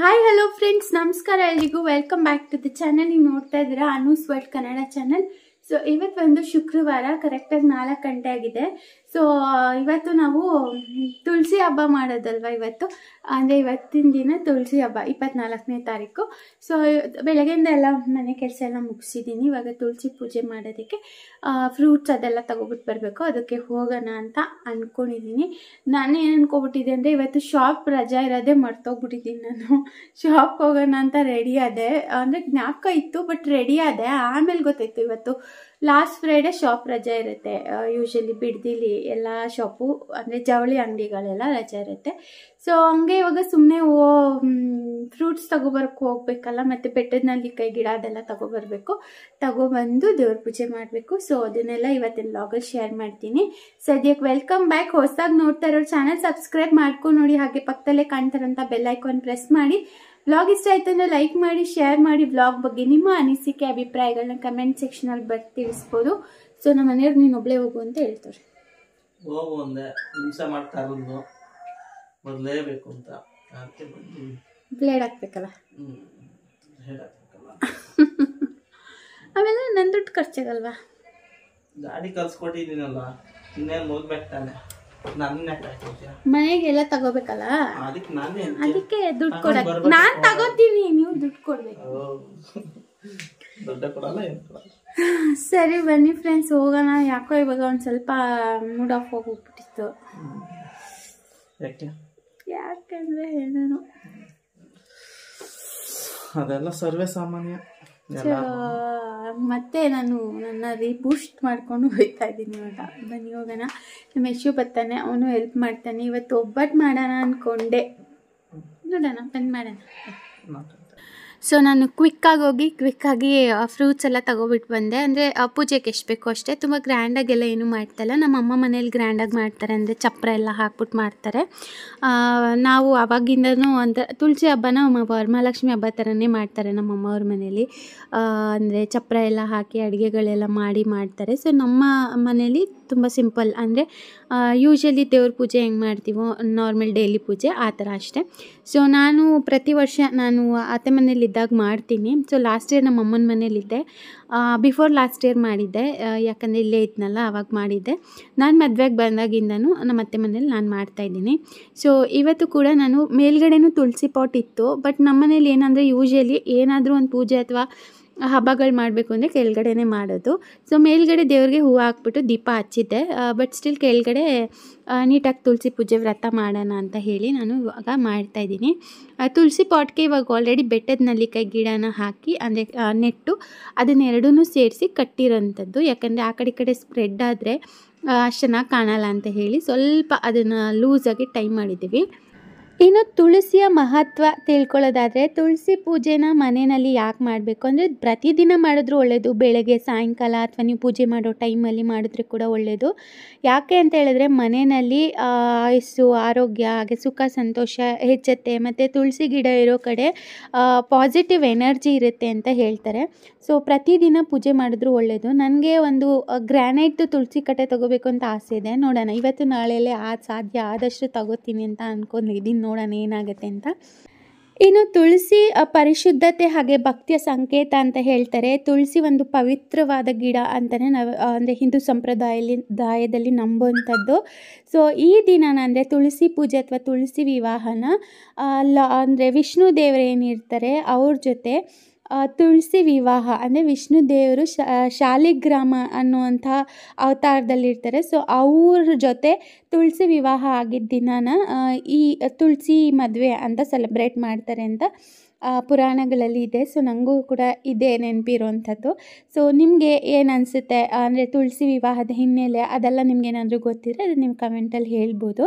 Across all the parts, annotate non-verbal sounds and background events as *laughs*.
hi hello friends ನಮಸ್ಕಾರ ಎಲ್ಲಿಗೂ welcome back to the channel ನೀವು ನೋಡ್ತಾ ಇದ್ದೀರಾ Anu's world Kannada channel so ಇವತ್ತು ಒಂದು ಶುಕ್ರವಾರ ಕರೆಕ್ಟಾಗಿ ನಾಲ್ಕು ಗಂಟೆ ಆಗಿದೆ ಸೊ ಇವತ್ತು ನಾವು ತುಳಸಿ ಹಬ್ಬ ಮಾಡೋದಲ್ವ ಇವತ್ತು ಅಂದರೆ ಇವತ್ತಿನ ದಿನ ತುಳಸಿ ಹಬ್ಬ ಇಪ್ಪತ್ನಾಲ್ಕನೇ ತಾರೀಕು ಸೊ ಬೆಳಗ್ಗೆಯಿಂದ ಎಲ್ಲ ಮನೆ ಕೆಲಸ ಎಲ್ಲ ಮುಗಿಸಿದ್ದೀನಿ ಇವಾಗ ತುಳಸಿ ಪೂಜೆ ಮಾಡೋದಕ್ಕೆ ಫ್ರೂಟ್ಸ್ ಅದೆಲ್ಲ ತಗೊಬಿಟ್ಟು ಬರಬೇಕು ಅದಕ್ಕೆ ಹೋಗೋಣ ಅಂತ ಅಂದ್ಕೊಂಡಿದ್ದೀನಿ ಏನು ಅನ್ಕೊಬಿಟ್ಟಿದ್ದೆ ಅಂದರೆ ಇವತ್ತು ಶಾಪ್ ರಜಾ ಇರೋದೇ ಮರ್ತೋಗ್ಬಿಟ್ಟಿದ್ದೀನಿ ನಾನು ಶಾಪ್ ಹೋಗೋಣ ಅಂತ ರೆಡಿ ಆದೆ ಅಂದರೆ ಜ್ಞಾಪಕ ಇತ್ತು ಬಟ್ ರೆಡಿ ಆದೆ ಆಮೇಲೆ ಗೊತ್ತಾಯಿತು ಇವತ್ತು ಲಾಸ್ಟ್ ಫ್ರೈಡೆ ಶಾಪ್ ರಜೆ ಇರುತ್ತೆ ಯೂಶಲಿ ಬಿಡ್ದಿಲಿ ಎಲ್ಲ ಶಾಪು ಅಂದರೆ ಜವಳಿ ಅಂಗಡಿಗಳೆಲ್ಲ ರಜೆ ಇರುತ್ತೆ ಸೊ ಹಂಗೆ ಇವಾಗ ಸುಮ್ಮನೆ ಓ ಫ್ರೂಟ್ಸ್ ತಗೋಬರಕ್ಕೆ ಹೋಗ್ಬೇಕಲ್ಲ ಮತ್ತು ಬೆಟ್ಟದಲ್ಲಿ ಕೈ ಗಿಡ ಅದೆಲ್ಲ ತಗೊಬರ್ಬೇಕು ತಗೊಬಂದು ದೇವ್ರ ಪೂಜೆ ಮಾಡಬೇಕು ಸೊ ಅದನ್ನೆಲ್ಲ ಇವತ್ತಿನ ಲಾಗಲ್ಲಿ ಶೇರ್ ಮಾಡ್ತೀನಿ ಸದ್ಯಕ್ಕೆ ವೆಲ್ಕಮ್ ಬ್ಯಾಕ್ ಹೊಸದಾಗಿ ನೋಡ್ತಾ ಇರೋರು ಚಾನಲ್ ಸಬ್ಸ್ಕ್ರೈಬ್ ಮಾಡ್ಕೊಂಡು ನೋಡಿ ಹಾಗೆ ಪಕ್ಕದಲ್ಲೇ ಕಾಣ್ತಾರಂತ ಬೆಲ್ ಐಕಾನ್ ಪ್ರೆಸ್ ಮಾಡಿ ಬ್ಲಾಗ್ ಇಷ್ಟ ಆಯ್ತು ಲೈಕ್ ಮಾಡಿ ಶೇರ್ ಮಾಡಿ ಬ್ಲಾಗ್ ಬಗ್ಗೆ ನಿಮ್ಮ ಅನಿಸಿಕೆ ಅಭಿಪ್ರಾಯಗಳನ್ನ ಕಮೆಂಟ್ ಸೆಕ್ಷನಲ್ಲಿ ಬರ್ತು ತಿಳಿಸ್ಬೋದು ಸೊ ನಮ್ಮ ಮನೆಯವ್ರು ನೀನು ಒಬ್ಳೆ ಹೋಗು ಅಂತ ಹೇಳ್ತಾರೆ ಹೋಗು ಒಂದೇ ಹಿಂಸೆ ಮಾಡ್ತಾ ಇರೋದು ಬರಲೇಬೇಕು ಅಂತ ಅದಕ್ಕೆ ಬಂದಿದ್ದೀನಿ ಬ್ಲೇಡ್ ಹಾಕ್ಬೇಕಲ್ಲ *laughs* ಆಮೇಲೆ ನನ್ನ ದುಡ್ಡು ಖರ್ಚಾಗಲ್ವಾ ಗಾಡಿ ಕಲ್ಸ್ಕೊಟ್ಟಿದ್ದೀನಲ್ಲ ಇನ್ನೇನು ಮುಗಿದ್ಬೇಕು ತಾನೆ ಮನೆಗೆಲ್ಲ ತಗೋಬೇಕಲ್ಲ ಅದಕ್ಕೆ ದುಡ್ಡು ಕೊಡಕ್ ನಾನ್ ತಗೋತೀನಿ ನೀವು ದುಡ್ಡು ಕೊಡ್ಬೇಕು *laughs* *laughs* ಸರಿ ಬನ್ನಿ ಫ್ರೆಂಡ್ಸ್ ಹೋಗೋಣ ಯಾಕೋ ಇವಾಗ ಒಂದ್ ಸ್ವಲ್ಪ ಮೂಡ್ ಆಫ್ ಹೋಗ್ಬಿಟ್ಟಿತ್ತು ಯಾಕಂದ್ರೆ ಹೇಳೋಣ ಅದೆಲ್ಲ ಸರ್ವೇ ಸಾಮಾನ್ಯ ಮತ್ತೆ ನಾನು ನನ್ನ ರೀಬೂಸ್ಟ್ ಮಾಡ್ಕೊಂಡು ಹೋಗ್ತಾ ಇದ್ದೀನಿ ಇವಾಗ ಬನ್ನಿ ಹೋಗೋಣ ನಮ್ಮ ಯಶು ಬರ್ತಾನೆ ಅವನು ಹೆಲ್ಪ್ ಮಾಡ್ತಾನೆ ಇವತ್ತು ಒಬ್ಬಟ್ಟು ಮಾಡೋಣ ಅಂದ್ಕೊಂಡೆ ನೋಡೋಣ ಬಂದು ಮಾಡೋಣ ಸೊ ನಾನು ಕ್ವಿಕ್ಕಾಗಿ ಹೋಗಿ ಕ್ವಿಕ್ಕಾಗಿ ಫ್ರೂಟ್ಸ್ ಎಲ್ಲ ತಗೊಬಿಟ್ಟು ಬಂದೆ ಅಂದರೆ ಪೂಜೆಗೆ ಎಷ್ಟು ಬೇಕು ಅಷ್ಟೇ ತುಂಬ ಗ್ರ್ಯಾಂಡಾಗೆಲ್ಲ ಏನು ಮಾಡ್ತಲ್ಲ ನಮ್ಮ ಅಮ್ಮ ಮನೇಲಿ ಗ್ರ್ಯಾಂಡಾಗಿ ಮಾಡ್ತಾರೆ ಅಂದರೆ ಚಪ್ಪರ ಎಲ್ಲ ಹಾಕ್ಬಿಟ್ಟು ಮಾಡ್ತಾರೆ ನಾವು ಅವಾಗಿಂದನು ಅಂದರೆ ತುಳಸಿ ಹಬ್ಬನ ವರಮಹಾಲಕ್ಷ್ಮಿ ಹಬ್ಬ ಥರನೇ ಮಾಡ್ತಾರೆ ನಮ್ಮ ಅಮ್ಮವ್ರ ಮನೇಲಿ ಅಂದರೆ ಚಪ್ಪರ ಎಲ್ಲ ಹಾಕಿ ಅಡುಗೆಗಳೆಲ್ಲ ಮಾಡಿ ಮಾಡ್ತಾರೆ ಸೊ ನಮ್ಮ ಮನೇಲಿ ತುಂಬ ಸಿಂಪಲ್ ಅಂದರೆ ಯೂಶ್ವಲಿ ದೇವ್ರ ಪೂಜೆ ಹೆಂಗೆ ಮಾಡ್ತೀವೋ ನಾರ್ಮಲ್ ಡೈಲಿ ಪೂಜೆ ಆ ಥರ ಅಷ್ಟೇ ಸೊ ನಾನು ಪ್ರತಿ ವರ್ಷ ನಾನು ಅತ್ತೆ ಮನೇಲಿ ಇದ್ದಾಗ ಮಾಡ್ತೀನಿ ಸೊ ಲಾಸ್ಟ್ ಇಯರ್ ನಮ್ಮ ಅಮ್ಮನ ಮನೇಲಿದ್ದೆ ಬಿಫೋರ್ ಲಾಸ್ಟ್ ಇಯರ್ ಮಾಡಿದ್ದೆ ಯಾಕಂದರೆ ಇಲ್ಲೇ ಇದ್ನಲ್ಲ ಆವಾಗ ಮಾಡಿದ್ದೆ ನಾನು ಮದುವೆಗೆ ಬಂದಾಗಿಂದನೂ ನಮ್ಮ ಅತ್ತೆ ಮನೇಲಿ ನಾನು ಮಾಡ್ತಾಯಿದ್ದೀನಿ ಸೊ ಇವತ್ತು ಕೂಡ ನಾನು ಮೇಲ್ಗಡೆನೂ ತುಳಸಿ ಪಾಟ್ ಇತ್ತು ಬಟ್ ನಮ್ಮ ಮನೇಲಿ ಏನಂದರೆ ಯೂಶಲಿ ಏನಾದರೂ ಒಂದು ಪೂಜೆ ಅಥವಾ ಹಬ್ಬಗಳು ಮಾಡಬೇಕು ಅಂದರೆ ಕೆಳಗಡೆನೇ ಮಾಡೋದು ಸೊ ಮೇಲ್ಗಡೆ ದೇವ್ರಿಗೆ ಹೂವು ಹಾಕ್ಬಿಟ್ಟು ದೀಪ ಹಚ್ಚಿದ್ದೆ ಬಟ್ ಸ್ಟಿಲ್ ಕೆಳಗಡೆ ನೀಟಾಗಿ ತುಳಸಿ ಪೂಜೆ ವ್ರತ ಮಾಡೋಣ ಅಂತ ಹೇಳಿ ನಾನು ಇವಾಗ ಮಾಡ್ತಾಯಿದ್ದೀನಿ ತುಳಸಿ ಪಾಟ್ಗೆ ಇವಾಗ ಆಲ್ರೆಡಿ ಬೆಟ್ಟದ ನಲ್ಲಿಕಾಯಿ ಗಿಡನ ಹಾಕಿ ಅಂದರೆ ನೆಟ್ಟು ಅದನ್ನೆರಡೂ ಸೇರಿಸಿ ಕಟ್ಟಿರೋಂಥದ್ದು ಯಾಕಂದರೆ ಆ ಕಡೆ ಕಡೆ ಸ್ಪ್ರೆಡ್ ಆದರೆ ಅಷ್ಟು ಚೆನ್ನಾಗಿ ಕಾಣಲ್ಲ ಅಂತ ಹೇಳಿ ಸ್ವಲ್ಪ ಅದನ್ನು ಲೂಸಾಗಿ ಟೈ ಮಾಡಿದ್ದೀವಿ ಇನ್ನು ತುಳಸಿಯ ಮಹತ್ವ ತಿಳ್ಕೊಳ್ಳೋದಾದರೆ ತುಳಸಿ ಪೂಜೆನ ಮನೆಯಲ್ಲಿ ಯಾಕೆ ಮಾಡಬೇಕು ಅಂದರೆ ಪ್ರತಿದಿನ ಮಾಡಿದ್ರೂ ಒಳ್ಳೆಯದು ಬೆಳಗ್ಗೆ ಸಾಯಂಕಾಲ ಅಥವಾ ನೀವು ಪೂಜೆ ಮಾಡೋ ಟೈಮಲ್ಲಿ ಮಾಡಿದ್ರೆ ಕೂಡ ಒಳ್ಳೆಯದು ಯಾಕೆ ಅಂತ ಹೇಳಿದ್ರೆ ಮನೆಯಲ್ಲಿ ಆಯಸ್ಸು ಆರೋಗ್ಯ ಹಾಗೆ ಸುಖ ಸಂತೋಷ ಹೆಚ್ಚುತ್ತೆ ಮತ್ತು ತುಳಸಿ ಗಿಡ ಇರೋ ಕಡೆ ಪಾಸಿಟಿವ್ ಎನರ್ಜಿ ಇರುತ್ತೆ ಅಂತ ಹೇಳ್ತಾರೆ ಸೊ ಪ್ರತಿದಿನ ಪೂಜೆ ಮಾಡಿದ್ರೂ ಒಳ್ಳೆಯದು ನನಗೆ ಒಂದು ಗ್ರ್ಯಾನೈಟ್ದು ತುಳಸಿ ಕಟ್ಟೆ ತೊಗೋಬೇಕು ಅಂತ ಆಸೆ ಇದೆ ನೋಡೋಣ ಇವತ್ತು ನಾಳೆಯಲ್ಲೇ ಆ ಸಾಧ್ಯ ಆದಷ್ಟು ತಗೋತೀನಿ ಅಂತ ಅಂದ್ಕೊಂಡಿದ್ದೀನಿ ನೋಡೋಣ ಏನಾಗುತ್ತೆ ಅಂತ ಇನ್ನು ತುಳಸಿ ಪರಿಶುದ್ಧತೆ ಹಾಗೆ ಭಕ್ತಿಯ ಸಂಕೇತ ಅಂತ ಹೇಳ್ತಾರೆ ತುಳಸಿ ಒಂದು ಪವಿತ್ರವಾದ ಗಿಡ ಅಂತಲೇ ನಾವು ಅಂದರೆ ಹಿಂದೂ ಸಂಪ್ರದಾಯದಲ್ಲಿ ದಾಯದಲ್ಲಿ ನಂಬುವಂಥದ್ದು ಸೊ ಈ ದಿನನ ಅಂದರೆ ತುಳಸಿ ಪೂಜೆ ಅಥವಾ ತುಳಸಿ ವಿವಾಹನ ಲ ಅಂದರೆ ವಿಷ್ಣು ದೇವರೇನಿರ್ತಾರೆ ಅವ್ರ ಜೊತೆ ತುಳಸಿ ವಿವಾಹ ಅಂದರೆ ವಿಷ್ಣು ದೇವರು ಶಾಲಿಗ್ರಾಮ ಅನ್ನುವಂಥ ಅವತಾರದಲ್ಲಿರ್ತಾರೆ ಸೊ ಅವ್ರ ಜೊತೆ ತುಳಸಿ ವಿವಾಹ ಆಗಿದ್ದ ದಿನಾನ ಈ ತುಳಸಿ ಮದುವೆ ಅಂತ ಸೆಲೆಬ್ರೇಟ್ ಮಾಡ್ತಾರೆ ಅಂತ ಪುರಾಣಗಳಲ್ಲಿ ಇದೆ ಸೊ ನನಗೂ ಕೂಡ ಇದೇ ನೆನಪಿರುವಂಥದ್ದು ಸೊ ನಿಮಗೆ ಏನು ಅನಿಸುತ್ತೆ ಅಂದರೆ ತುಳಸಿ ವಿವಾಹದ ಹಿನ್ನೆಲೆ ಅದೆಲ್ಲ ನಿಮ್ಗೇನಾದರೂ ಗೊತ್ತಿದ್ರೆ ಅದು ನಿಮ್ಮ ಕಮೆಂಟಲ್ಲಿ ಹೇಳ್ಬೋದು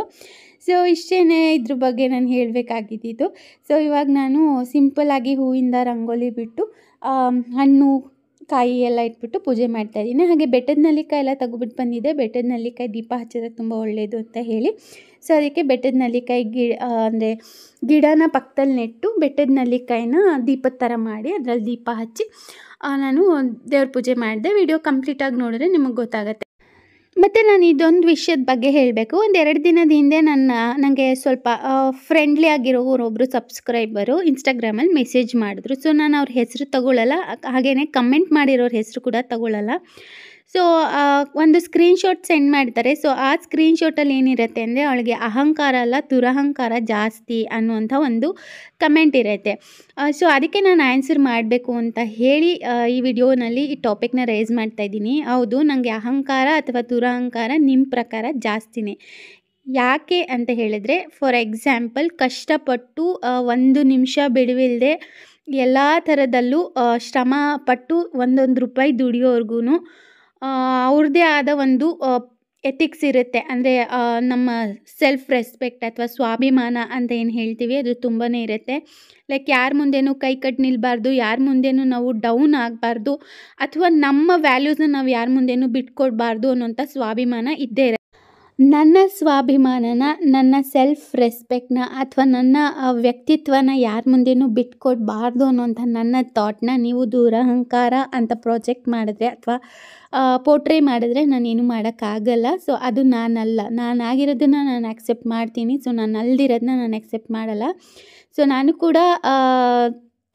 ಸೊ ಇಷ್ಟೇ ಇದ್ರ ಬಗ್ಗೆ ನಾನು ಹೇಳಬೇಕಾಗಿದ್ದಿದ್ದು ಸೊ ಇವಾಗ ನಾನು ಸಿಂಪಲ್ಲಾಗಿ ಹೂವಿಂದ ರಂಗೋಲಿ ಬಿಟ್ಟು ಹಣ್ಣು ಕಾಯಿ ಎಲ್ಲ ಇಟ್ಬಿಟ್ಟು ಪೂಜೆ ಮಾಡ್ತಾ ಇದ್ದೀನಿ ಹಾಗೆ ಬೆಟ್ಟದ ನಲ್ಲಿಕಾಯಿ ಎಲ್ಲ ತಗೊಬಿಟ್ಟು ಬಂದಿದೆ ಬೆಟ್ಟದ ನಲ್ಲಿಕಾಯಿ ದೀಪ ಹಚ್ಚಿದ್ರೆ ತುಂಬ ಒಳ್ಳೆಯದು ಅಂತ ಹೇಳಿ ಸೊ ಅದಕ್ಕೆ ಬೆಟ್ಟದ ನಲ್ಲಿಕಾಯಿ ಗಿಡ ಅಂದರೆ ಗಿಡನ ಪಕ್ಕದಲ್ಲಿ ನೆಟ್ಟು ಬೆಟ್ಟದ ನಲ್ಲಿಕಾಯಿನ ದೀಪದ ಥರ ಮಾಡಿ ಅದರಲ್ಲಿ ದೀಪ ಹಚ್ಚಿ ನಾನು ದೇವ್ರ ಪೂಜೆ ಮಾಡಿದೆ ವಿಡಿಯೋ ಕಂಪ್ಲೀಟಾಗಿ ನೋಡಿದ್ರೆ ನಿಮಗೆ ಗೊತ್ತಾಗುತ್ತೆ ಮತ್ತು ನಾನು ಇದೊಂದು ವಿಷಯದ ಬಗ್ಗೆ ಹೇಳಬೇಕು ಒಂದು ಎರಡು ದಿನದ ಹಿಂದೆ ನನ್ನ ನನಗೆ ಸ್ವಲ್ಪ ಫ್ರೆಂಡ್ಲಿ ಆಗಿರೋ ಒಬ್ಬರು ಸಬ್ಸ್ಕ್ರೈಬರು ಇನ್ಸ್ಟಾಗ್ರಾಮಲ್ಲಿ ಮೆಸೇಜ್ ಮಾಡಿದ್ರು ಸೊ ನಾನು ಅವ್ರ ಹೆಸರು ತಗೊಳ್ಳಲ್ಲ ಹಾಗೆಯೇ ಕಮೆಂಟ್ ಮಾಡಿರೋರ ಹೆಸರು ಕೂಡ ತಗೊಳ್ಳಲ್ಲ ಸೊ ಒಂದು ಸ್ಕ್ರೀನ್ಶಾಟ್ ಸೆಂಡ್ ಮಾಡ್ತಾರೆ ಸೊ ಆ ಸ್ಕ್ರೀನ್ಶಾಟಲ್ಲಿ ಏನಿರುತ್ತೆ ಅಂದರೆ ಅವಳಿಗೆ ಅಹಂಕಾರ ಅಲ್ಲ ದುರಹಂಕಾರ ಜಾಸ್ತಿ ಅನ್ನುವಂಥ ಒಂದು ಕಮೆಂಟ್ ಇರುತ್ತೆ ಸೊ ಅದಕ್ಕೆ ನಾನು ಆನ್ಸರ್ ಮಾಡಬೇಕು ಅಂತ ಹೇಳಿ ಈ ವಿಡಿಯೋನಲ್ಲಿ ಈ ಟಾಪಿಕ್ನ ರೈಸ್ ಮಾಡ್ತಾ ಇದ್ದೀನಿ ಹೌದು ನನಗೆ ಅಹಂಕಾರ ಅಥವಾ ದುರಹಂಕಾರ ನಿಮ್ಮ ಪ್ರಕಾರ ಜಾಸ್ತಿನೇ ಯಾಕೆ ಅಂತ ಹೇಳಿದರೆ ಫಾರ್ ಎಕ್ಸಾಂಪಲ್ ಕಷ್ಟಪಟ್ಟು ಒಂದು ನಿಮಿಷ ಬಿಡುವಿಲ್ಲದೆ ಎಲ್ಲ ಥರದಲ್ಲೂ ಶ್ರಮ ಪಟ್ಟು ಒಂದೊಂದು ರೂಪಾಯಿ ದುಡಿಯೋರ್ಗು ಅವ್ರದ್ದೇ ಆದ ಒಂದು ಎಥಿಕ್ಸ್ ಇರುತ್ತೆ ಅಂದರೆ ನಮ್ಮ ಸೆಲ್ಫ್ ರೆಸ್ಪೆಕ್ಟ್ ಅಥವಾ ಸ್ವಾಭಿಮಾನ ಅಂತ ಏನು ಹೇಳ್ತೀವಿ ಅದು ತುಂಬಾ ಇರುತ್ತೆ ಲೈಕ್ ಯಾರ ಮುಂದೆನೂ ಕೈ ಕಟ್ಟಿ ನಿಲ್ಲಬಾರ್ದು ಯಾರ ಮುಂದೆನೂ ನಾವು ಡೌನ್ ಆಗಬಾರ್ದು ಅಥವಾ ನಮ್ಮ ವ್ಯಾಲ್ಯೂಸನ್ನ ನಾವು ಯಾರ ಮುಂದೆನೂ ಬಿಟ್ಕೊಡ್ಬಾರ್ದು ಅನ್ನೋಂಥ ಸ್ವಾಭಿಮಾನ ಇದ್ದೇ ಇರುತ್ತೆ ನನ್ನ ಸ್ವಾಭಿಮಾನನ ನನ್ನ ಸೆಲ್ಫ್ ರೆಸ್ಪೆಕ್ಟ್ನ ಅಥವಾ ನನ್ನ ವ್ಯಕ್ತಿತ್ವನ ಯಾರ ಮುಂದೆಯೂ ಬಿಟ್ಕೊಡ್ಬಾರ್ದು ಅನ್ನೋಂಥ ನನ್ನ ಥಾಟ್ನ ನೀವು ದುರಹಂಕಾರ ಅಂತ ಪ್ರಾಜೆಕ್ಟ್ ಮಾಡಿದ್ರೆ ಅಥವಾ ಪೋಟ್ರೇ ಮಾಡಿದ್ರೆ ನಾನೇನು ಮಾಡೋಕ್ಕಾಗಲ್ಲ ಸೊ ಅದು ನಾನಲ್ಲ ನಾನಾಗಿರೋದನ್ನು ನಾನು ಆ್ಯಕ್ಸೆಪ್ಟ್ ಮಾಡ್ತೀನಿ ಸೊ ನಾನು ಅಲ್ದಿರೋದನ್ನ ನಾನು ಆಕ್ಸೆಪ್ಟ್ ಮಾಡಲ್ಲ ಸೊ ನಾನು ಕೂಡ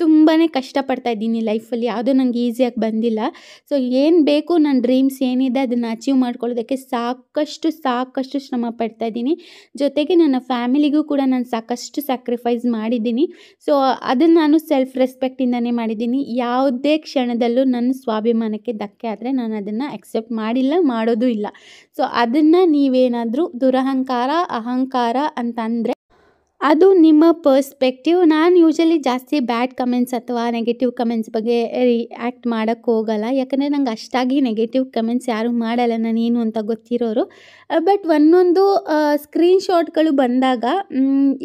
ತುಂಬಾ ಕಷ್ಟಪಡ್ತಾ ಇದ್ದೀನಿ ಲೈಫಲ್ಲಿ ಯಾವುದೂ ನನಗೆ ಈಸಿಯಾಗಿ ಬಂದಿಲ್ಲ ಸೊ ಏನು ಬೇಕು ನನ್ನ ಡ್ರೀಮ್ಸ್ ಏನಿದೆ ಅದನ್ನು ಅಚೀವ್ ಮಾಡ್ಕೊಳ್ಳೋದಕ್ಕೆ ಸಾಕಷ್ಟು ಸಾಕಷ್ಟು ಶ್ರಮ ಪಡ್ತಾ ಇದ್ದೀನಿ ಜೊತೆಗೆ ನನ್ನ ಫ್ಯಾಮಿಲಿಗೂ ಕೂಡ ನಾನು ಸಾಕಷ್ಟು ಸ್ಯಾಕ್ರಿಫೈಸ್ ಮಾಡಿದ್ದೀನಿ ಸೊ ಅದನ್ನು ನಾನು ಸೆಲ್ಫ್ ರೆಸ್ಪೆಕ್ಟಿಂದನೇ ಮಾಡಿದ್ದೀನಿ ಯಾವುದೇ ಕ್ಷಣದಲ್ಲೂ ನನ್ನ ಸ್ವಾಭಿಮಾನಕ್ಕೆ ಧಕ್ಕೆ ಆದರೆ ನಾನು ಅದನ್ನು ಅಕ್ಸೆಪ್ಟ್ ಮಾಡಿಲ್ಲ ಮಾಡೋದು ಇಲ್ಲ ಸೊ ಅದನ್ನು ನೀವೇನಾದರೂ ದುರಹಂಕಾರ ಅಹಂಕಾರ ಅಂತಂದರೆ ಅದು ನಿಮ್ಮ ಪರ್ಸ್ಪೆಕ್ಟಿವ್ ನಾನು ಯೂಶಲಿ ಜಾಸ್ತಿ ಬ್ಯಾಡ್ ಕಮೆಂಟ್ಸ್ ಅಥವಾ ನೆಗೆಟಿವ್ ಕಮೆಂಟ್ಸ್ ಬಗ್ಗೆ ರಿಯಾಕ್ಟ್ ಮಾಡೋಕ್ಕೆ ಹೋಗಲ್ಲ ಯಾಕಂದರೆ ನಂಗೆ ಅಷ್ಟಾಗಿ ನೆಗೆಟಿವ್ ಕಮೆಂಟ್ಸ್ ಯಾರೂ ಮಾಡಲ್ಲ ನಾನೇನು ಅಂತ ಗೊತ್ತಿರೋರು ಬಟ್ ಒಂದೊಂದು ಸ್ಕ್ರೀನ್ಶಾಟ್ಗಳು ಬಂದಾಗ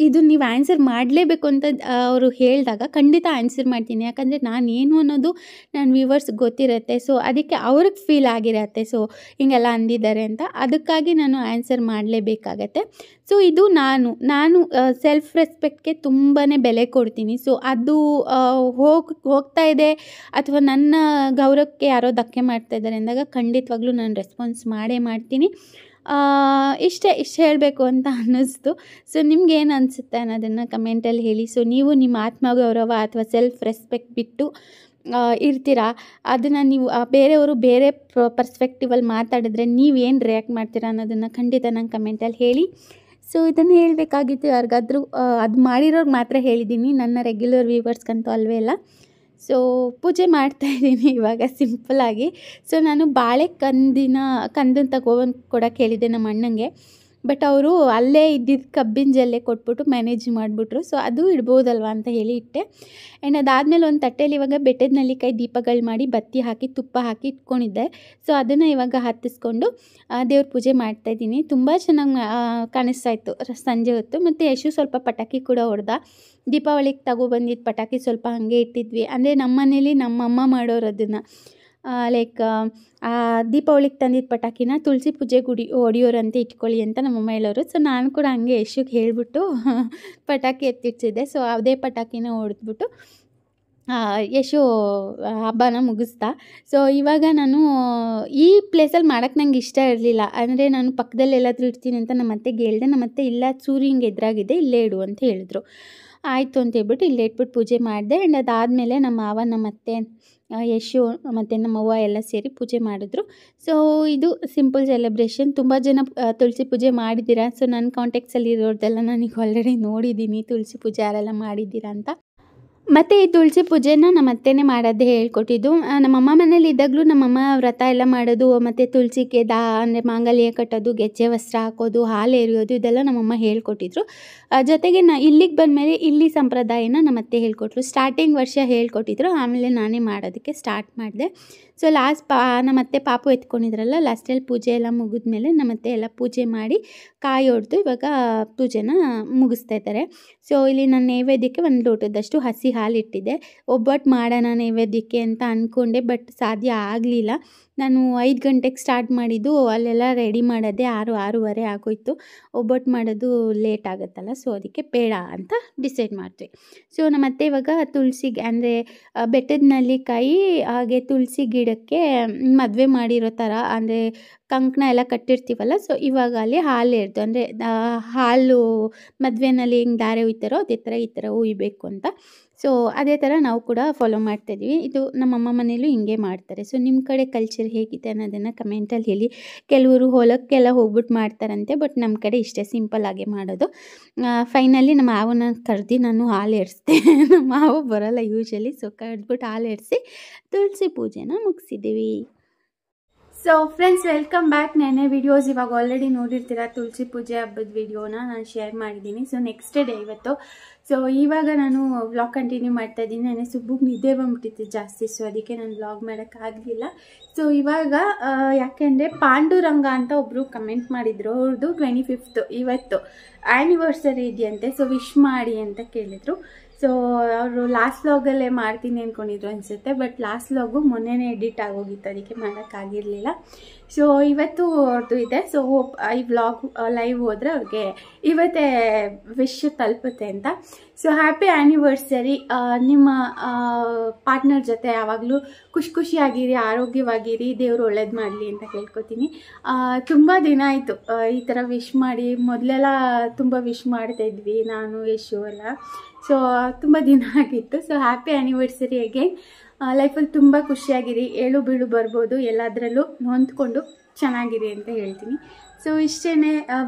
ಇದು ನೀವು ಆ್ಯನ್ಸರ್ ಮಾಡಲೇಬೇಕು ಅಂತ ಅವರು ಹೇಳಿದಾಗ ಖಂಡಿತ ಆ್ಯನ್ಸರ್ ಮಾಡ್ತೀನಿ ಯಾಕಂದರೆ ನಾನು ಏನು ಅನ್ನೋದು ನನ್ನ ವ್ಯೂವರ್ಸ್ ಗೊತ್ತಿರುತ್ತೆ ಸೊ ಅದಕ್ಕೆ ಅವ್ರಿಗೆ ಫೀಲ್ ಆಗಿರತ್ತೆ ಸೊ ಹಿಂಗೆಲ್ಲ ಅಂದಿದ್ದಾರೆ ಅಂತ ಅದಕ್ಕಾಗಿ ನಾನು ಆ್ಯನ್ಸರ್ ಮಾಡಲೇಬೇಕಾಗತ್ತೆ ಸೊ ಇದು ನಾನು ನಾನು ಸೆಲ್ಫ್ ರೆಸ್ಪೆಕ್ಟ್ಗೆ ತುಂಬಾ ಬೆಲೆ ಕೊಡ್ತೀನಿ ಸೊ ಅದು ಹೋಗಿ ಹೋಗ್ತಾ ಇದೆ ಅಥವಾ ನನ್ನ ಗೌರವಕ್ಕೆ ಯಾರೋ ಧಕ್ಕೆ ಮಾಡ್ತಾ ಇದ್ದಾರೆ ಅಂದಾಗ ಖಂಡಿತವಾಗ್ಲೂ ನಾನು ರೆಸ್ಪಾನ್ಸ್ ಮಾಡೇ ಮಾಡ್ತೀನಿ ಇಷ್ಟೇ ಇಷ್ಟು ಹೇಳಬೇಕು ಅಂತ ಅನ್ನಿಸ್ತು ಸೊ ನಿಮ್ಗೆ ಏನು ಅನಿಸುತ್ತೆ ಅನ್ನೋದನ್ನು ಕಮೆಂಟಲ್ಲಿ ಹೇಳಿ ಸೊ ನೀವು ನಿಮ್ಮ ಆತ್ಮ ಗೌರವ ಅಥವಾ ಸೆಲ್ಫ್ ರೆಸ್ಪೆಕ್ಟ್ ಬಿಟ್ಟು ಇರ್ತೀರಾ ಅದನ್ನು ನೀವು ಬೇರೆಯವರು ಬೇರೆ ಪರ್ಸ್ಪೆಕ್ಟಿವಲ್ಲಿ ಮಾತಾಡಿದ್ರೆ ನೀವೇನು ರಿಯಾಕ್ಟ್ ಮಾಡ್ತೀರಾ ಅನ್ನೋದನ್ನು ಖಂಡಿತ ನಂಗೆ ಕಮೆಂಟಲ್ಲಿ ಹೇಳಿ ಸೊ ಇದನ್ನು ಹೇಳಬೇಕಾಗಿತ್ತು ಯಾರಿಗಾದ್ರೂ ಅದು ಮಾಡಿರೋರು ಮಾತ್ರ ಹೇಳಿದ್ದೀನಿ ನನ್ನ ರೆಗ್ಯುಲರ್ ವ್ಯೂವರ್ಸ್ಗಂತೂ ಅಲ್ವೇ ಇಲ್ಲ ಸೊ ಪೂಜೆ ಮಾಡ್ತಾ ಇದ್ದೀನಿ ಇವಾಗ ಸಿಂಪಲ್ಲಾಗಿ ಸೊ ನಾನು ಬಾಳೆ ಕಂದಿನ ಕಂದನ್ನು ತಗೋಬಂದು ಕೊಡೋಕ್ಕೆ ಹೇಳಿದ್ದೆ ನಮ್ಮ ಅಣ್ಣಂಗೆ ಬಟ್ ಅವರು ಅಲ್ಲೇ ಇದ್ದಿದ್ದು ಕಬ್ಬಿನ ಜಲ್ಲೆ ಕೊಟ್ಬಿಟ್ಟು ಮ್ಯಾನೇಜ್ ಮಾಡಿಬಿಟ್ರು ಸೊ ಅದು ಇಡ್ಬೋದಲ್ವ ಅಂತ ಹೇಳಿ ಇಟ್ಟೆ ಆ್ಯಂಡ್ ಅದಾದಮೇಲೆ ಒಂದು ತಟ್ಟೆಯಲ್ಲಿ ಇವಾಗ ಬೆಟ್ಟದ ನಲ್ಲಿಕಾಯಿ ದೀಪಗಳು ಮಾಡಿ ಬತ್ತಿ ಹಾಕಿ ತುಪ್ಪ ಹಾಕಿ ಇಟ್ಕೊಂಡಿದ್ದೆ ಸೊ ಅದನ್ನು ಇವಾಗ ಹತ್ತಿಸ್ಕೊಂಡು ದೇವ್ರ ಪೂಜೆ ಮಾಡ್ತಾಯಿದ್ದೀನಿ ತುಂಬ ಚೆನ್ನಾಗಿ ಕಾಣಿಸ್ತಾ ಸಂಜೆ ಹೊತ್ತು ಮತ್ತು ಯಶು ಸ್ವಲ್ಪ ಪಟಾಕಿ ಕೂಡ ಹೊಡೆದ ದೀಪಾವಳಿಗೆ ತಗೊಬಂದಿದ್ದು ಪಟಾಕಿ ಸ್ವಲ್ಪ ಹಾಗೆ ಇಟ್ಟಿದ್ವಿ ಅಂದರೆ ನಮ್ಮ ಮನೇಲಿ ನಮ್ಮಮ್ಮ ಮಾಡೋರು ಅದನ್ನು ಲೈಕ್ ದೀಪಾವಳಿಗೆ ತಂದಿದ್ದ ಪಟಾಕಿನ ತುಳಸಿ ಪೂಜೆ ಗುಡಿ ಹೊಡಿಯೋರಂತೆ ಇಟ್ಕೊಳ್ಳಿ ಅಂತ ಅಮ್ಮ ಹೇಳೋರು ಸೊ ನಾನು ಕೂಡ ಹಂಗೆ ಯಶುಗೆ ಹೇಳಿಬಿಟ್ಟು *laughs* ಪಟಾಕಿ ಎತ್ತಿಡ್ಸಿದ್ದೆ ಸೊ ಅದೇ ಪಟಾಕಿನ ಹೊಡೆದ್ಬಿಟ್ಟು ಯಶು ಹಬ್ಬನ ಮುಗಿಸ್ತಾ ಸೊ ಇವಾಗ ನಾನು ಈ ಪ್ಲೇಸಲ್ಲಿ ಮಾಡೋಕ್ಕೆ ನಂಗೆ ಇಷ್ಟ ಇರಲಿಲ್ಲ ಅಂದರೆ ನಾನು ಪಕ್ಕದಲ್ಲಿ ಎಲ್ಲಾದರೂ ಇಡ್ತೀನಿ ಅಂತ ನಮ್ಮ ಅತ್ತೆಗೆ ಹೇಳಿದೆ ನಮ್ಮ ಅತ್ತೆ ಇಲ್ಲ ಚೂರಿ ಹಿಂಗೆ ಎದುರಾಗಿದೆ ಇಲ್ಲೇ ಇಡು ಅಂತ ಹೇಳಿದ್ರು ಆಯಿತು ಅಂತ ಹೇಳ್ಬಿಟ್ಟು ಇಲ್ಲೇ ಇಟ್ಬಿಟ್ಟು ಪೂಜೆ ಮಾಡಿದೆ ಆ್ಯಂಡ್ ಅದಾದಮೇಲೆ ನಮ್ಮ ಮಾವ ನಮ್ಮ ಅತ್ತೆ ಯಶು ಮತ್ತು ನಮ್ಮವ್ವ ಎಲ್ಲ ಸೇರಿ ಪೂಜೆ ಮಾಡಿದ್ರು ಸೊ ಇದು ಸಿಂಪಲ್ ಸೆಲೆಬ್ರೇಷನ್ ತುಂಬ ಜನ ತುಳಸಿ ಪೂಜೆ ಮಾಡಿದ್ದೀರಾ ಸೊ ನನ್ನ ಕಾಂಟ್ಯಾಕ್ಟ್ಸಲ್ಲಿ ಇರೋರ್ದೆಲ್ಲ ನನಗೆ ಆಲ್ರೆಡಿ ನೋಡಿದ್ದೀನಿ ತುಳಸಿ ಪೂಜೆ ಯಾರೆಲ್ಲ ಮಾಡಿದ್ದೀರಾ ಅಂತ ಮತ್ತು ಈ ತುಳಸಿ ಪೂಜೆನ ನಮ್ಮ ಅತ್ತೆನೇ ಮಾಡೋದು ಹೇಳ್ಕೊಟ್ಟಿದ್ದು ನಮ್ಮಮ್ಮ ಮನೇಲಿ ಇದ್ದಾಗಲೂ ನಮ್ಮಮ್ಮ ವ್ರತ ಎಲ್ಲ ಮಾಡೋದು ಮತ್ತು ತುಳಸಿಗೆ ದಾ ಅಂದರೆ ಮಾಂಗಲ್ಯ ಕಟ್ಟೋದು ಗೆಜ್ಜೆ ವಸ್ತ್ರ ಹಾಕೋದು ಹಾಲು ಏರಿಯೋದು ಇದೆಲ್ಲ ನಮ್ಮಮ್ಮ ಹೇಳ್ಕೊಟ್ಟಿದ್ರು ಜೊತೆಗೆ ನಾ ಇಲ್ಲಿಗೆ ಬಂದಮೇಲೆ ಇಲ್ಲಿ ಸಂಪ್ರದಾಯನ ನಮ್ಮ ಅತ್ತೆ ಹೇಳ್ಕೊಟ್ರು ಸ್ಟಾರ್ಟಿಂಗ್ ವರ್ಷ ಹೇಳ್ಕೊಟ್ಟಿದ್ರು ಆಮೇಲೆ ನಾನೇ ಮಾಡೋದಕ್ಕೆ ಸ್ಟಾರ್ಟ್ ಮಾಡಿದೆ ಸೊ ಲಾಸ್ಟ್ ಪಾ ನಮ್ಮ ಅತ್ತೆ ಪಾಪು ಎತ್ಕೊಂಡಿದ್ರಲ್ಲ ಲಾಸ್ಟಲ್ಲಿ ಪೂಜೆ ಎಲ್ಲ ಮುಗಿದ್ಮೇಲೆ ನಮ್ಮ ಅತ್ತೆ ಎಲ್ಲ ಪೂಜೆ ಮಾಡಿ ಕಾಯಿ ಹೊಡೆದು ಇವಾಗ ಪೂಜೆನ ಮುಗಿಸ್ತಾ ಇದ್ದಾರೆ ಸೊ ಇಲ್ಲಿ ನನ್ನ ನೈವೇದ್ಯಕ್ಕೆ ಒಂದು ಲೋಟದಷ್ಟು ಹಸಿ ಹಾಲಿಟ್ಟಿದ್ದೆ ಒಬ್ಬಟ್ಟು ಮಾಡೋಣ ನೈವೇದ್ಯಕ್ಕೆ ಅಂತ ಅಂದ್ಕೊಂಡೆ ಬಟ್ ಸಾಧ್ಯ ಆಗಲಿಲ್ಲ ನಾನು ಐದು ಗಂಟೆಗೆ ಸ್ಟಾರ್ಟ್ ಮಾಡಿದ್ದು ಅಲ್ಲೆಲ್ಲ ರೆಡಿ ಮಾಡೋದೇ ಆರು ಆರೂವರೆ ಆಗೋಯ್ತು ಒಬ್ಬಟ್ಟು ಮಾಡೋದು ಲೇಟ್ ಆಗುತ್ತಲ್ಲ ಸೊ ಅದಕ್ಕೆ ಬೇಡ ಅಂತ ಡಿಸೈಡ್ ಮಾಡ್ತೀವಿ ಸೊ ನಮ್ಮತ್ತೆ ಇವಾಗ ತುಳಸಿ ಅಂದರೆ ಬೆಟ್ಟದ ನಲ್ಲಿಕಾಯಿ ಹಾಗೆ ತುಳಸಿ ಗಿಡಕ್ಕೆ ಮದುವೆ ಮಾಡಿರೋ ಥರ ಅಂದರೆ ಕಂಕಣ ಎಲ್ಲ ಕಟ್ಟಿರ್ತೀವಲ್ಲ ಸೊ ಇವಾಗ ಅಲ್ಲಿ ಹಾಲು ಇರ್ತು ಅಂದರೆ ಹಾಲು ಮದುವೆನಲ್ಲಿ ಹೆಂಗೆ ದಾರೆ ಹೋಯ್ತಾರೋ ಅದೇ ಥರ ಈ ಥರ ಹೋಯ್ಬೇಕು ಅಂತ ಸೊ ಅದೇ ಥರ ನಾವು ಕೂಡ ಫಾಲೋ ಮಾಡ್ತಾಯಿದ್ವಿ ಇದು ನಮ್ಮಮ್ಮ ಮನೇಲೂ ಹಿಂಗೆ ಮಾಡ್ತಾರೆ ಸೊ ನಿಮ್ಮ ಕಡೆ ಕಲ್ಚರ್ ಹೇಗಿತ್ತು ಹೇಗಿದೆ ಅನ್ನೋದನ್ನು ಕಮೆಂಟಲ್ಲಿ ಹೇಳಿ ಕೆಲವರು ಹೊಲಕ್ಕೆಲ್ಲ ಹೋಗ್ಬಿಟ್ಟು ಮಾಡ್ತಾರಂತೆ ಬಟ್ ನಮ್ಮ ಕಡೆ ಇಷ್ಟೇ ಸಿಂಪಲ್ ಆಗಿ ಮಾಡೋದು ಫೈನಲಿ ನಮ್ಮ ಮಾವನ ಕರೆದು ನಾನು ಹಾಲು ಎಡಿಸ್ದೆ *laughs* ನಮ್ಮ ಮಾವು ಬರೋಲ್ಲ ಯೂಶಲಿ ಸೊ ಕರೆದ್ಬಿಟ್ಟು ಹಾಲು ಎಡಿಸಿ ತುಳಸಿ ಪೂಜೆನ ಮುಗಿಸಿದ್ದೀವಿ ಸೊ ಫ್ರೆಂಡ್ಸ್ ವೆಲ್ಕಮ್ ಬ್ಯಾಕ್ ನೆನೆ ವಿಡಿಯೋಸ್ ಇವಾಗ ಆಲ್ರೆಡಿ ನೋಡಿರ್ತೀರ ತುಳಸಿ ಪೂಜೆ ಹಬ್ಬದ ವಿಡಿಯೋನ ನಾನು ಶೇರ್ ಮಾಡಿದ್ದೀನಿ ಸೊ ನೆಕ್ಸ್ಟ್ ಡೇ ಇವತ್ತು ಸೊ ಇವಾಗ ನಾನು ವ್ಲಾಗ್ ಕಂಟಿನ್ಯೂ ಮಾಡ್ತಾ ಇದ್ದೀನಿ ನೆನೆ ಸುಬ್ಬುಗ್ ನಿದ್ದೆ ಬಂದ್ಬಿಟ್ಟಿತ್ತು ಜಾಸ್ತಿ ಸೊ ಅದಕ್ಕೆ ನಾನು ವ್ಲಾಗ್ ಮಾಡೋಕ್ಕಾಗಲಿಲ್ಲ ಸೊ ಇವಾಗ ಯಾಕೆಂದರೆ ಪಾಂಡುರಂಗ ಅಂತ ಒಬ್ಬರು ಕಮೆಂಟ್ ಮಾಡಿದರು ಅವ್ರದ್ದು ಟ್ವೆಂಟಿ ಫಿಫ್ತ್ ಇವತ್ತು ಆ್ಯನಿವರ್ಸರಿ ಇದೆಯಂತೆ ಸೊ ವಿಶ್ ಮಾಡಿ ಅಂತ ಕೇಳಿದರು ಸೊ ಅವರು ಲಾಸ್ಟ್ ಲಾಗಲ್ಲೇ ಮಾಡ್ತೀನಿ ಅಂದ್ಕೊಂಡಿದ್ರು ಅನಿಸುತ್ತೆ ಬಟ್ ಲಾಸ್ಟ್ ಲಾಗು ಮೊನ್ನೆನೇ ಎಡಿಟ್ ಆಗೋಗಿತ್ತು ಅದಕ್ಕೆ ಮಾಡೋಕ್ಕಾಗಿರಲಿಲ್ಲ ಸೊ ಇವತ್ತು ಅವ್ರದ್ದು ಇದೆ ಸೊ ಈ ವ್ಲಾಗ್ ಲೈವ್ ಹೋದರೆ ಅವ್ರಿಗೆ ಇವತ್ತೇ ವಿಶ್ ತಲುಪುತ್ತೆ ಅಂತ ಸೊ ಹ್ಯಾಪಿ ಆ್ಯನಿವರ್ಸರಿ ನಿಮ್ಮ ಪಾರ್ಟ್ನರ್ ಜೊತೆ ಯಾವಾಗಲೂ ಖುಷಿ ಖುಷಿಯಾಗಿರಿ ಆರೋಗ್ಯವಾಗಿರಿ ದೇವರು ಒಳ್ಳೇದು ಮಾಡಲಿ ಅಂತ ಕೇಳ್ಕೊತೀನಿ ತುಂಬ ದಿನ ಆಯಿತು ಈ ಥರ ವಿಶ್ ಮಾಡಿ ಮೊದಲೆಲ್ಲ ತುಂಬ ವಿಶ್ ಇದ್ವಿ ನಾನು ಯಶು ಎಲ್ಲ ಸೊ ತುಂಬ ದಿನ ಆಗಿತ್ತು ಸೊ ಹ್ಯಾಪಿ ಆ್ಯನಿವರ್ಸರಿ ಅಗೇನ್ ಲೈಫಲ್ಲಿ ತುಂಬ ಖುಷಿಯಾಗಿರಿ ಏಳು ಬೀಳು ಬರ್ಬೋದು ಎಲ್ಲದರಲ್ಲೂ ಹೊಂದ್ಕೊಂಡು ಚೆನ್ನಾಗಿದೆ ಅಂತ ಹೇಳ್ತೀನಿ ಸೊ ಇಷ್ಟೇ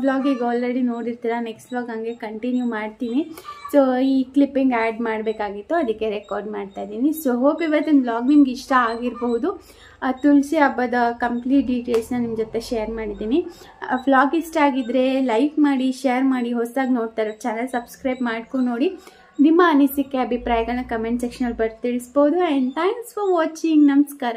ವ್ಲಾಗಿಗೆ ಆಲ್ರೆಡಿ ನೋಡಿರ್ತೀರ ನೆಕ್ಸ್ಟ್ ವ್ಲಾಗ್ ಹಂಗೆ ಕಂಟಿನ್ಯೂ ಮಾಡ್ತೀನಿ ಸೊ ಈ ಕ್ಲಿಪ್ಪಿಂಗ್ ಆ್ಯಡ್ ಮಾಡಬೇಕಾಗಿತ್ತು ಅದಕ್ಕೆ ರೆಕಾರ್ಡ್ ಮಾಡ್ತಾ ಇದ್ದೀನಿ ಸೊ ಹೋಪ್ ಇವತ್ತಿನ ಬ್ಲಾಗ್ ನಿಮ್ಗೆ ಇಷ್ಟ ಆಗಿರಬಹುದು ತುಳಸಿ ಹಬ್ಬದ ಕಂಪ್ಲೀಟ್ ಡೀಟೇಲ್ಸ್ನ ನಿಮ್ಮ ಜೊತೆ ಶೇರ್ ಮಾಡಿದ್ದೀನಿ ವ್ಲಾಗ್ ಇಷ್ಟ ಆಗಿದ್ದರೆ ಲೈಕ್ ಮಾಡಿ ಶೇರ್ ಮಾಡಿ ಹೊಸದಾಗಿ ಇರೋ ಚಾನಲ್ ಸಬ್ಸ್ಕ್ರೈಬ್ ಮಾಡ್ಕೊಂಡು ನೋಡಿ ನಿಮ್ಮ ಅನಿಸಿಕೆ ಅಭಿಪ್ರಾಯಗಳನ್ನ ಕಮೆಂಟ್ ಸೆಕ್ಷನಲ್ಲಿ ಬರ್ದು ತಿಳಿಸ್ಬೋದು ಆ್ಯಂಡ್ ಥ್ಯಾಂಕ್ಸ್ ಫಾರ್ ವಾಚಿಂಗ್ ನಮಸ್ಕಾರ